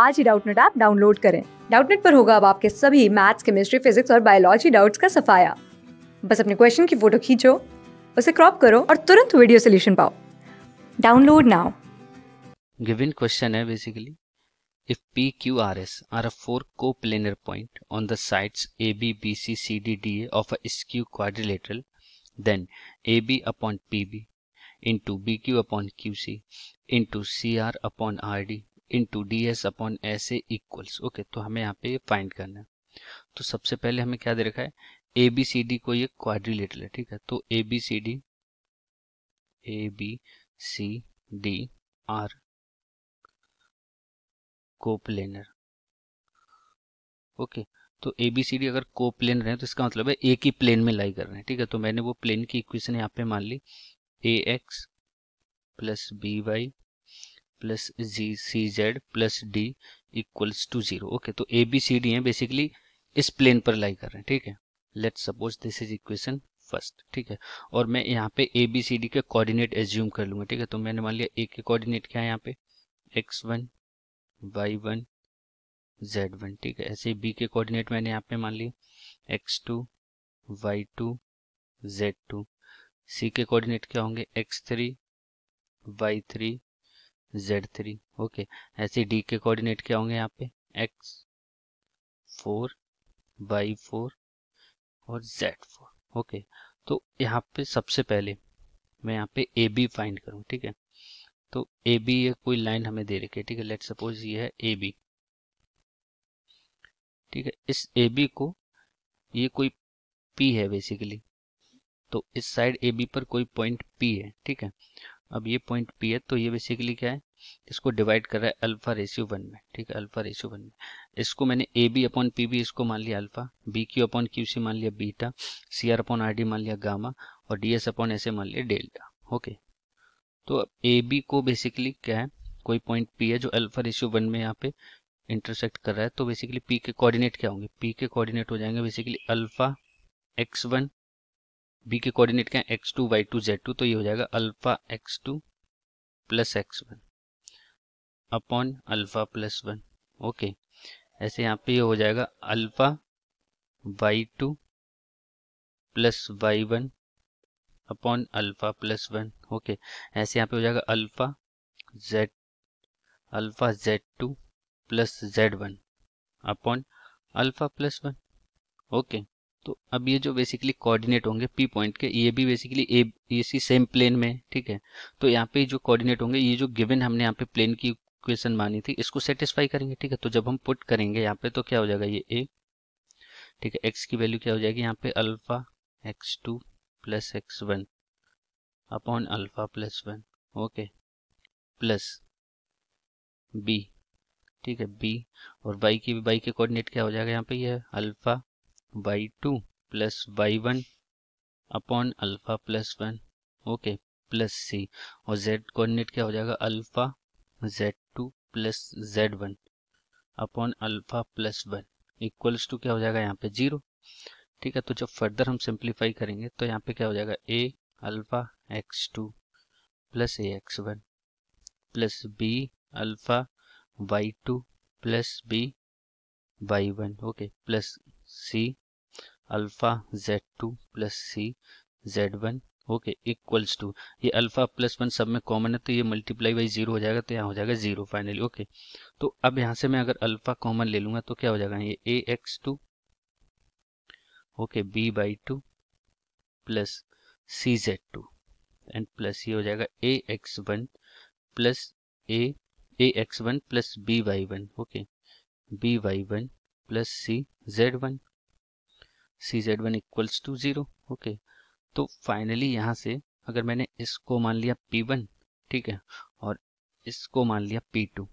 आज ही Doubtnut app download करें डाउटनेट पर होगा अब आपके सभी मैथ्स केमिस्ट्री फिजिक्स और बायोलॉजी डाउट्स का सफाया बस अपने क्वेश्चन की फोटो खींचो उसे क्रॉप करो और तुरंत वीडियो सोल्यूशन पाओ डाउनलोड नाउ गिवन क्वेश्चन है basically if P Q R R S a four को planar point on the If B are C four D point on the sides AB, BC, CD, DA of a skew quadrilateral, then AB upon PB into BQ upon C R upon R D into D S upon S A equals okay तो हमें यहाँ पे find करना है तो सबसे पहले हमें क्या दे रखा है ए बी सी डी को ये क्वाड्रिलेटरल है ठीक है तो A B C D A B C D are coplanar okay तो ए बी सी डी अगर कोप्लेनर है तो इसका मतलब है एक ही प्लेन में लाई कर रहे हैं ठीक है तो मैंने वो प्लेन की इक्वेशन यहाँ पे मान ली A X plus B Y plus G C Z plus D equals to zero okay तो ए बी सी डी है बेसिकली इस प्लेन पर लाई कर रहे हैं ठीक है let suppose this is equation first ठीक है और मैं यहाँ पे ए बी सी डी के कोऑर्डिनेट एज्यूम कर लूंगा ठीक है तो मैंने मान लिया ए के कोऑर्डिनेट क्या है यहाँ पे X one Y one Z one ठीक है ऐसे बी के कोऑर्डिनेट मैंने यहाँ पे मान लिया x two y two z two C के कोऑर्डिनेट क्या होंगे x three y three z three okay ऐसे डी के कोऑर्डिनेट क्या होंगे यहाँ पे एक्स फोर बाई फोर और जेड फोर ओके तो यहाँ पे सबसे पहले मैं यहाँ पे ए बी फाइंड करूँ ठीक है तो ए बी ये कोई लाइन हमें दे रखी है ठीक है लेट सपोज ये है ए बी ठीक है इस ए बी को ये कोई पी है बेसिकली तो इस साइड ए बी पर कोई पॉइंट पी है ठीक है अब ये पॉइंट पी है तो ये बेसिकली क्या है इसको डिवाइड कर रहा है अल्फा रेशियो वन में ठीक है अल्फा रेशियो वन में इसको मैंने A B upon P B इसको मान लिया alpha B Q upon Q C मान लिया beta C R upon R D मान लिया गामा और डी एस अपॉन ऐसे मान लिया डेल्टा ओके तो ए बी को बेसिकली क्या है कोई पॉइंट पी है जो अल्फा रेशियो वन में यहाँ पे इंटरसेक्ट कर रहा है तो बेसिकली पी के कोऑर्डिनेट क्या होंगे पी के कोऑर्डिनेट हो जाएंगे basically alpha x one B के कोऑर्डिनेट क्या है x two y two z two तो ये हो जाएगा alpha x two plus x one upon alpha plus one okay ऐसे यहाँ पे ये हो जाएगा alpha y two plus y one upon alpha plus one okay ऐसे यहाँ पे हो जाएगा alpha z alpha z two plus z one upon alpha plus one okay तो अब ये जो बेसिकली कोऑर्डिनेट होंगे पी पॉइंट के ये भी बेसिकली ए इसी सेम प्लेन में ठीक है तो यहाँ पे जो कोऑर्डिनेट होंगे ये जो गिवन हमने यहाँ पे प्लेन की इक्वेशन मानी थी इसको सेटिस्फाई करेंगे ठीक है तो जब हम पुट करेंगे यहाँ पे तो क्या हो जाएगा ये ए ठीक है एक्स की वैल्यू क्या हो जाएगी यहाँ पे alpha x two plus x one upon alpha plus one okay plus B ठीक है बी और बाई की बाई के कोऑर्डिनेट क्या हो जाएगा यहाँ पे ये alpha y two plus y one upon alpha plus one okay plus C और जेड कोऑर्डिनेट क्या हो जाएगा alpha z two plus z one upon alpha plus one equals to क्या हो जाएगा यहाँ पे जीरो ठीक है तो जब फर्दर हम सिंप्लीफाई करेंगे तो यहाँ पे क्या हो जाएगा A alpha x two plus A x one plus B alpha y two plus B y one okay plus C alpha z two plus C z one okay equals to ये alpha plus one सब में common है तो ये multiply by zero हो जाएगा तो यहाँ हो जाएगा जीरो फाइनली ओके तो अब यहाँ से मैं अगर अल्फ़ा कॉमन ले लूंगा तो क्या हो जाएगा ये A x two okay B y two plus C z two and plus ये हो जाएगा A x one plus A A x one plus B y one okay B y one plus C z one C z one equals to zero okay तो finally यहाँ से अगर मैंने इसको मान लिया पी वन ठीक है और इसको मान लिया पी टू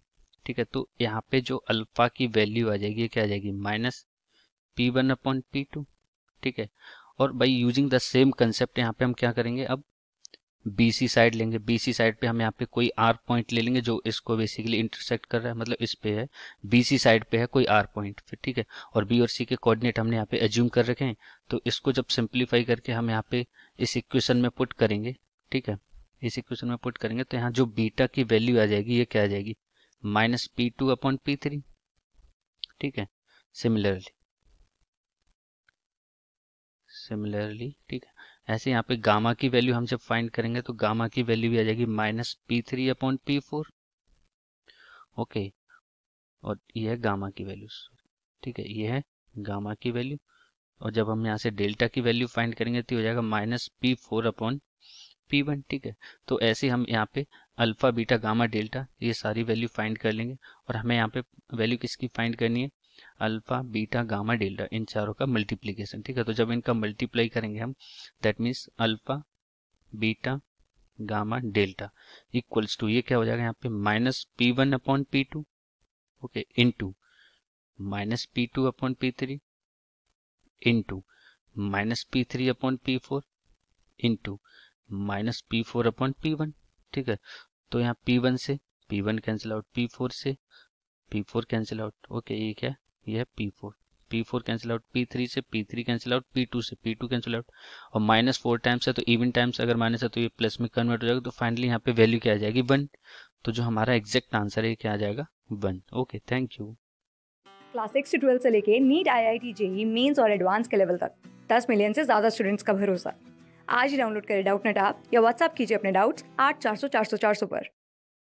ठीक है तो यहाँ पे जो अल्फ़ा की वैल्यू आ जाएगी क्या आ जाएगी minus P one upon P two ठीक है और by using the same concept यहाँ पे हम क्या करेंगे अब बीसी साइड लेंगे बीसी साइड पे हम यहाँ पे कोई आर पॉइंट ले लेंगे जो इसको बेसिकली इंटरसेक्ट कर रहा है मतलब इस पे है बीसी साइड पे है कोई आर पॉइंट फिर ठीक है और बी और सी के कोऑर्डिनेट हमने यहाँ पे एज्यूम कर रखे हैं तो इसको जब सिंप्लीफाई करके हम यहाँ पे इस इक्वेशन में पुट करेंगे ठीक है इस इक्वेशन में पुट करेंगे तो यहाँ जो बीटा की वैल्यू आ जाएगी ये क्या आ जाएगी minus P two upon P three ठीक है सिमिलरली सिमिलरली ठीक है ऐसे यहाँ पे गामा की वैल्यू हम जब फाइंड करेंगे तो गामा की वैल्यू भी आ जाएगी minus P three upon P four okay और ये है गामा की वैल्यू ठीक है ये है गामा की वैल्यू और जब हम यहाँ से डेल्टा की वैल्यू फाइंड करेंगे तो हो जाएगा minus P four upon P one ठीक है तो ऐसे हम यहाँ पे अल्फा बीटा गामा डेल्टा ये सारी वैल्यू फाइंड कर लेंगे और हमें यहाँ पे वैल्यू किसकी फाइंड करनी है अल्फा बीटा गामा डेल्टा इन चारों का मल्टीप्लीकेशन ठीक है तो जब इनका मल्टीप्लाई करेंगे हम that means alpha beta gamma delta equals to ये क्या हो जाएगा यहाँ पे minus P one upon P two okay into minus P two upon P three into minus P three upon P four into minus P four upon P one ठीक है तो यहाँ P one से P one cancel out P four से P four cancel out okay ये क्या ये है P four P four cancel out P three से P three cancel out P two से पी टू कैंसिल आउट और minus four times है तो इवन टाइम्स अगर माइनस है तो ये प्लस में कन्वर्ट हो जाएगा तो फाइनली यहाँ पे वैल्यू क्या आ जाएगी वन तो जो हमारा एग्जैक्ट आंसर है क्या आ जाएगा one okay thank you class six से ट्वेल्थ से लेके NEET I I T JEE Mains और एडवांस के लेवल तक दस मिलियन से ज्यादा स्टूडेंट्स का भरोसा आज ही डाउनलोड करें डाउट नेट आप या व्हाट्सअप कीजिए अपने डाउट्स आठ चार सौ चार सौ चार सौ पर